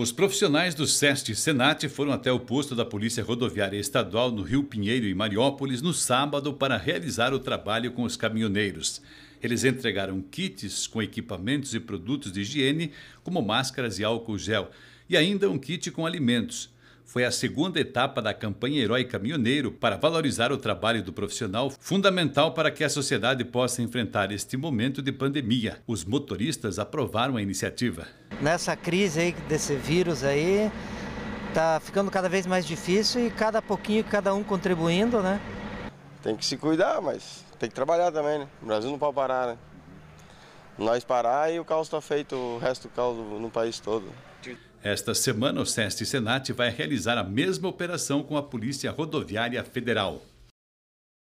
Os profissionais do SEST e SENAT foram até o posto da Polícia Rodoviária Estadual no Rio Pinheiro e Mariópolis no sábado para realizar o trabalho com os caminhoneiros. Eles entregaram kits com equipamentos e produtos de higiene, como máscaras e álcool gel, e ainda um kit com alimentos. Foi a segunda etapa da campanha Herói Caminhoneiro para valorizar o trabalho do profissional, fundamental para que a sociedade possa enfrentar este momento de pandemia. Os motoristas aprovaram a iniciativa nessa crise aí desse vírus aí, tá ficando cada vez mais difícil e cada pouquinho cada um contribuindo, né? Tem que se cuidar, mas tem que trabalhar também, né? O Brasil não pode parar, né? Nós parar e o caos está feito, o resto do caos no país todo. Esta semana, o SEST Senat vai realizar a mesma operação com a Polícia Rodoviária Federal.